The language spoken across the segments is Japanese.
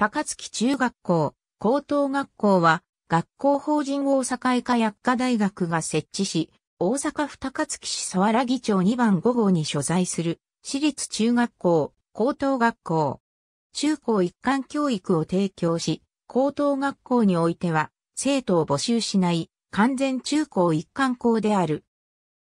高槻中学校、高等学校は、学校法人大阪医科薬科大学が設置し、大阪府高槻市沢良木町2番5号に所在する、私立中学校、高等学校、中高一貫教育を提供し、高等学校においては、生徒を募集しない、完全中高一貫校である。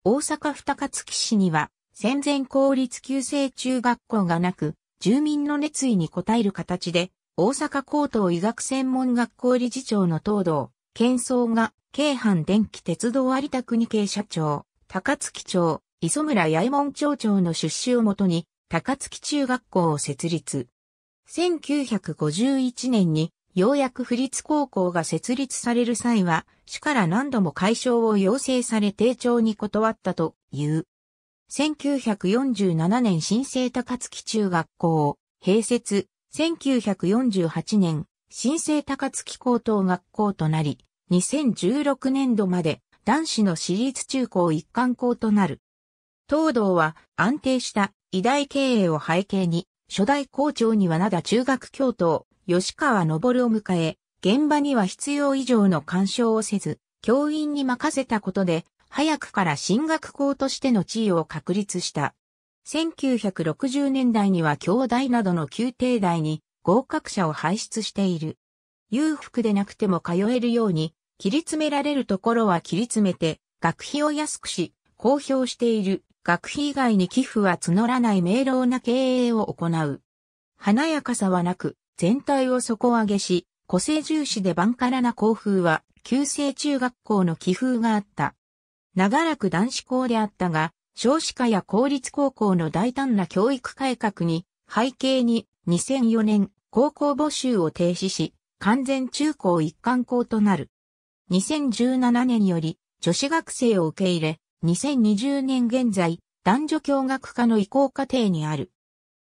大阪府高槻市には、戦前公立旧制中学校がなく、住民の熱意に応える形で、大阪高等医学専門学校理事長の東堂、県総が、京阪電気鉄道有田国系社長、高槻町、磯村八重門町長の出資をもとに、高槻中学校を設立。1951年に、ようやく府立高校が設立される際は、市から何度も解消を要請され定調に断ったという。1947年新生高槻中学校、併設、1948年、新生高槻高等学校となり、2016年度まで男子の私立中高一貫校となる。東堂は安定した医大経営を背景に、初代校長には灘中学教頭、吉川昇を迎え、現場には必要以上の干渉をせず、教員に任せたことで、早くから進学校としての地位を確立した。1960年代には兄弟などの宮廷大に合格者を輩出している。裕福でなくても通えるように、切り詰められるところは切り詰めて、学費を安くし、公表している学費以外に寄付は募らない明朗な経営を行う。華やかさはなく、全体を底上げし、個性重視でバンカラな校風は、旧制中学校の寄風があった。長らく男子校であったが、少子化や公立高校の大胆な教育改革に背景に2004年高校募集を停止し完全中高一貫校となる。2017年より女子学生を受け入れ2020年現在男女共学科の移行過程にある。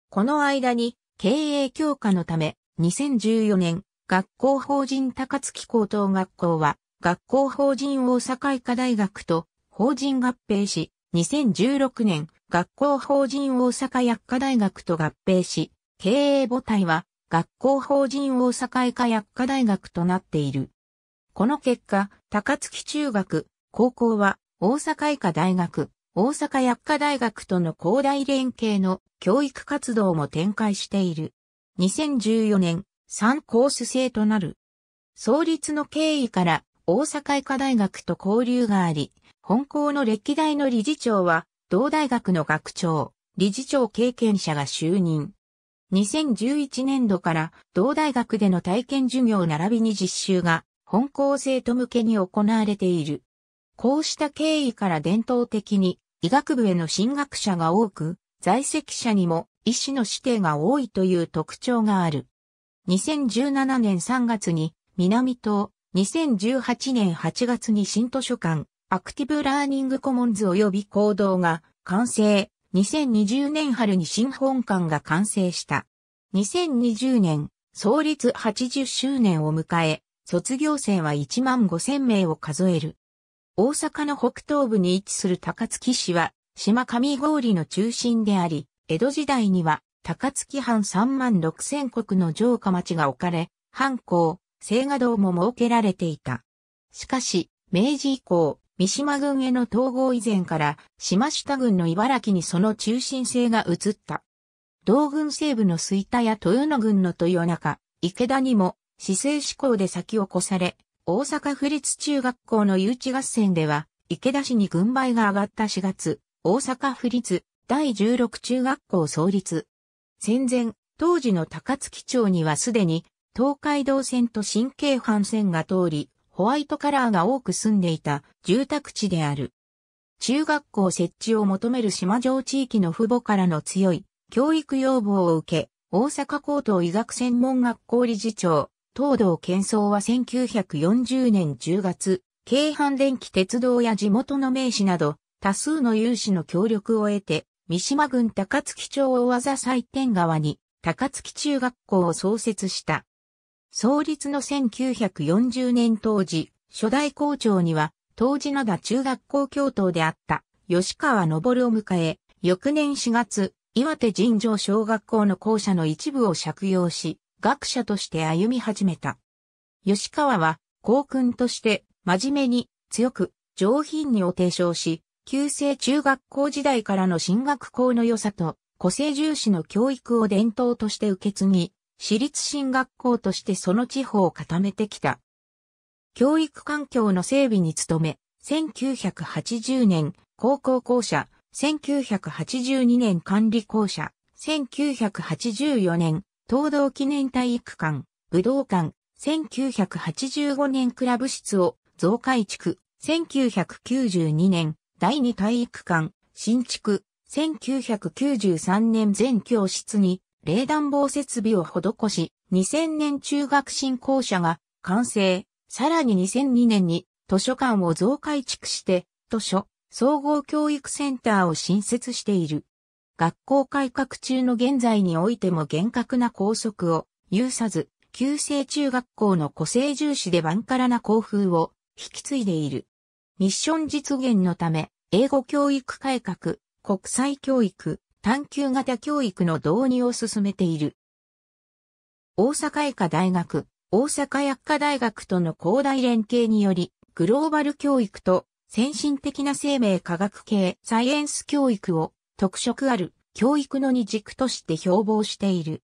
この間に経営強化のため2014年学校法人高槻高等学校は学校法人大阪医科大学と法人合併し2016年、学校法人大阪薬科大学と合併し、経営母体は学校法人大阪医科薬科大学となっている。この結果、高槻中学、高校は大阪医科大学、大阪薬科大学との広大連携の教育活動も展開している。2014年、3コース制となる。創立の経緯から大阪医科大学と交流があり、本校の歴代の理事長は、同大学の学長、理事長経験者が就任。2011年度から同大学での体験授業並びに実習が本校生徒向けに行われている。こうした経緯から伝統的に医学部への進学者が多く、在籍者にも医師の指定が多いという特徴がある。2017年3月に南東、2018年8月に新図書館、アクティブラーニングコモンズ及び行動が完成。2020年春に新本館が完成した。2020年、創立80周年を迎え、卒業生は1万5000名を数える。大阪の北東部に位置する高槻市は、島上郡の中心であり、江戸時代には、高槻藩3万6千国の城下町が置かれ、藩校、聖画堂も設けられていた。しかし、明治以降、三島軍への統合以前から、島下軍の茨城にその中心性が移った。同軍西部の吹田や豊野軍の豊中、池田にも、市政志向で先を越され、大阪府立中学校の誘致合戦では、池田市に軍配が上がった4月、大阪府立第16中学校創立。戦前、当時の高槻町にはすでに、東海道線と新京阪線が通り、ホワイトカラーが多く住んでいた住宅地である。中学校設置を求める島城地域の父母からの強い教育要望を受け、大阪高等医学専門学校理事長、東堂健壮は1940年10月、京阪電気鉄道や地元の名士など、多数の有志の協力を得て、三島郡高槻町大技祭天川に高槻中学校を創設した。創立の1940年当時、初代校長には、当時灘中学校教頭であった吉川昇を迎え、翌年4月、岩手尋常小学校の校舎の一部を借用し、学者として歩み始めた。吉川は、校訓として、真面目に、強く、上品にを提唱し、旧制中学校時代からの進学校の良さと、個性重視の教育を伝統として受け継ぎ、私立進学校としてその地方を固めてきた。教育環境の整備に努め、1980年高校校舎、1982年管理校舎、1984年東道記念体育館、武道館、1985年クラブ室を増改築、1992年第二体育館、新築、1993年全教室に冷暖房設備を施し、2000年中学新校舎が完成、さらに2002年に図書館を増改築して、図書、総合教育センターを新設している。学校改革中の現在においても厳格な校則を有さず、旧制中学校の個性重視でバンカラな校風を引き継いでいる。ミッション実現のため、英語教育改革、国際教育、探究型教育の導入を進めている。大阪医科大学、大阪薬科大学との広大連携により、グローバル教育と先進的な生命科学系サイエンス教育を特色ある教育の二軸として標榜している。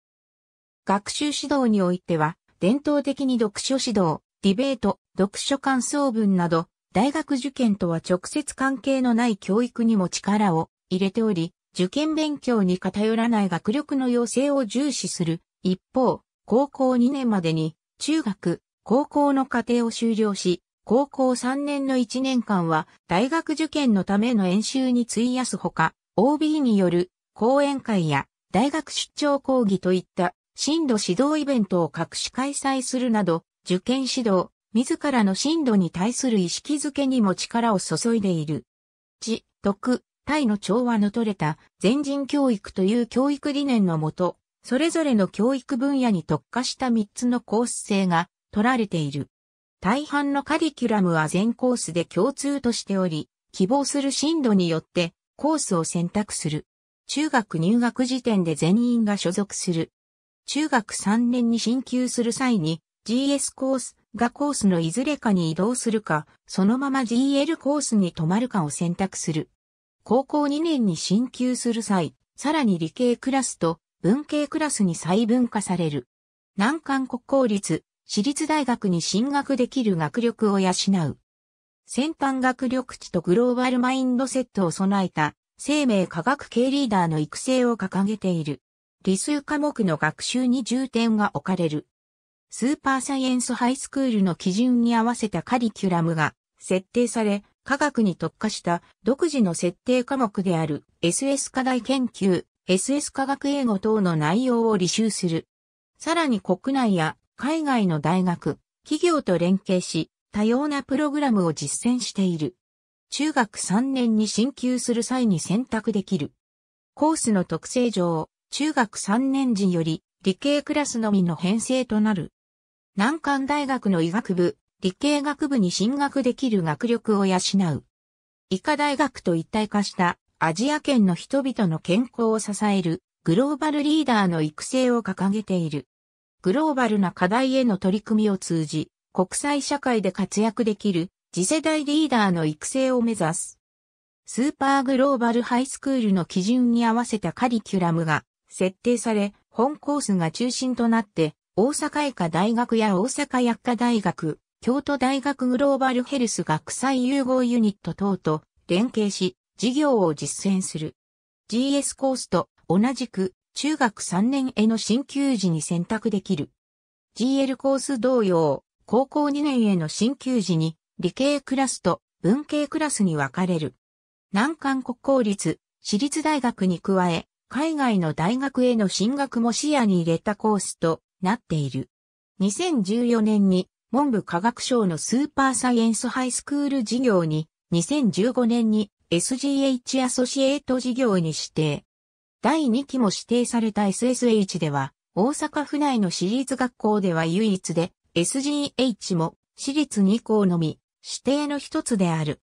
学習指導においては、伝統的に読書指導、ディベート、読書感想文など、大学受験とは直接関係のない教育にも力を入れており、受験勉強に偏らない学力の要請を重視する。一方、高校2年までに、中学、高校の課程を修了し、高校3年の1年間は大学受験のための演習に費やすほか、OB による講演会や大学出張講義といった進路指導イベントを各種開催するなど、受験指導、自らの進路に対する意識づけにも力を注いでいる。自、タイの調和の取れた全人教育という教育理念のもと、それぞれの教育分野に特化した3つのコース制が取られている。大半のカリキュラムは全コースで共通としており、希望する進度によってコースを選択する。中学入学時点で全員が所属する。中学3年に進級する際に GS コースがコースのいずれかに移動するか、そのまま GL コースに泊まるかを選択する。高校2年に進級する際、さらに理系クラスと文系クラスに細分化される。難関国公立、私立大学に進学できる学力を養う。先端学力値とグローバルマインドセットを備えた生命科学系リーダーの育成を掲げている。理数科目の学習に重点が置かれる。スーパーサイエンスハイスクールの基準に合わせたカリキュラムが設定され、科学に特化した独自の設定科目である SS 課題研究、SS 科学英語等の内容を履修する。さらに国内や海外の大学、企業と連携し、多様なプログラムを実践している。中学3年に進級する際に選択できる。コースの特性上、中学3年時より理系クラスのみの編成となる。南関大学の医学部、理系学部に進学できる学力を養う。医科大学と一体化したアジア圏の人々の健康を支えるグローバルリーダーの育成を掲げている。グローバルな課題への取り組みを通じ、国際社会で活躍できる次世代リーダーの育成を目指す。スーパーグローバルハイスクールの基準に合わせたカリキュラムが設定され、本コースが中心となって、大阪医科大学や大阪薬科大学、京都大学グローバルヘルス学際融合ユニット等と連携し、事業を実践する。GS コースと同じく中学3年への進級時に選択できる。GL コース同様、高校2年への進級時に理系クラスと文系クラスに分かれる。南韓国公立、私立大学に加え、海外の大学への進学も視野に入れたコースとなっている。2014年に文部科学省のスーパーサイエンスハイスクール事業に2015年に SGH アソシエート事業に指定。第2期も指定された SSH では、大阪府内の私立学校では唯一で、SGH も私立2校のみ、指定の一つである。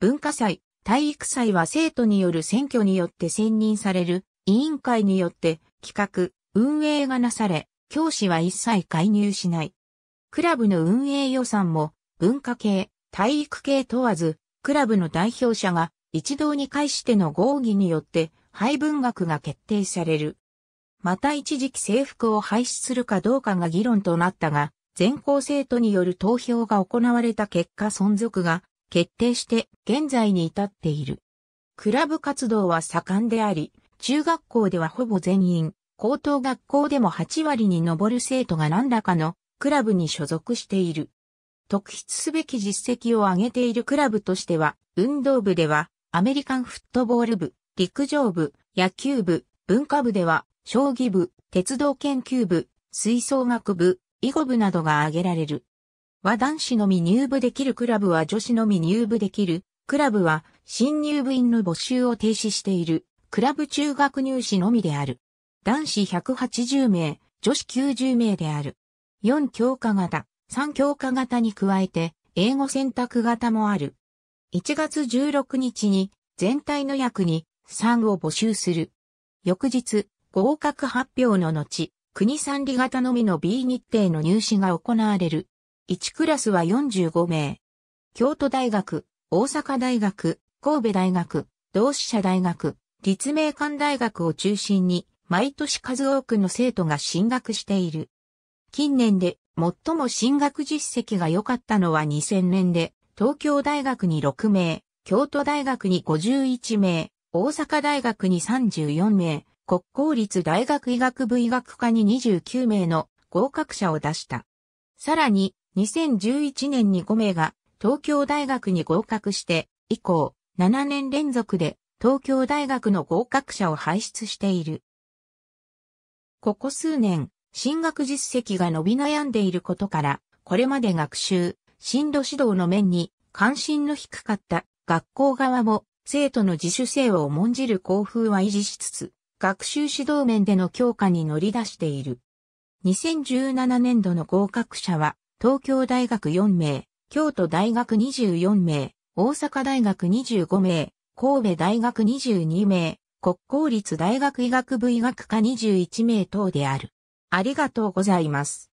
文化祭、体育祭は生徒による選挙によって選任される、委員会によって企画、運営がなされ、教師は一切介入しない。クラブの運営予算も文化系、体育系問わず、クラブの代表者が一堂に会しての合議によって配分額が決定される。また一時期制服を廃止するかどうかが議論となったが、全校生徒による投票が行われた結果存続が決定して現在に至っている。クラブ活動は盛んであり、中学校ではほぼ全員、高等学校でも8割に上る生徒が何らかのクラブに所属している。特筆すべき実績を挙げているクラブとしては、運動部では、アメリカンフットボール部、陸上部、野球部、文化部では、将棋部、鉄道研究部、吹奏楽部、囲碁部などが挙げられる。は男子のみ入部できるクラブは女子のみ入部できる。クラブは新入部員の募集を停止している。クラブ中学入試のみである。男子180名、女子90名である。4強化型、3強化型に加えて、英語選択型もある。1月16日に、全体の役に、3を募集する。翌日、合格発表の後、国三理型のみの B 日程の入試が行われる。1クラスは45名。京都大学、大阪大学、神戸大学、同志社大学、立命館大学を中心に、毎年数多くの生徒が進学している。近年で最も進学実績が良かったのは2000年で、東京大学に6名、京都大学に51名、大阪大学に34名、国公立大学医学部医学科に29名の合格者を出した。さらに、2011年に5名が東京大学に合格して、以降、7年連続で東京大学の合格者を輩出している。ここ数年、進学実績が伸び悩んでいることから、これまで学習、進路指導の面に関心の低かった学校側も生徒の自主性を重んじる校風は維持しつつ、学習指導面での強化に乗り出している。2017年度の合格者は、東京大学4名、京都大学24名、大阪大学25名、神戸大学22名、国公立大学医学部医学科21名等である。ありがとうございます。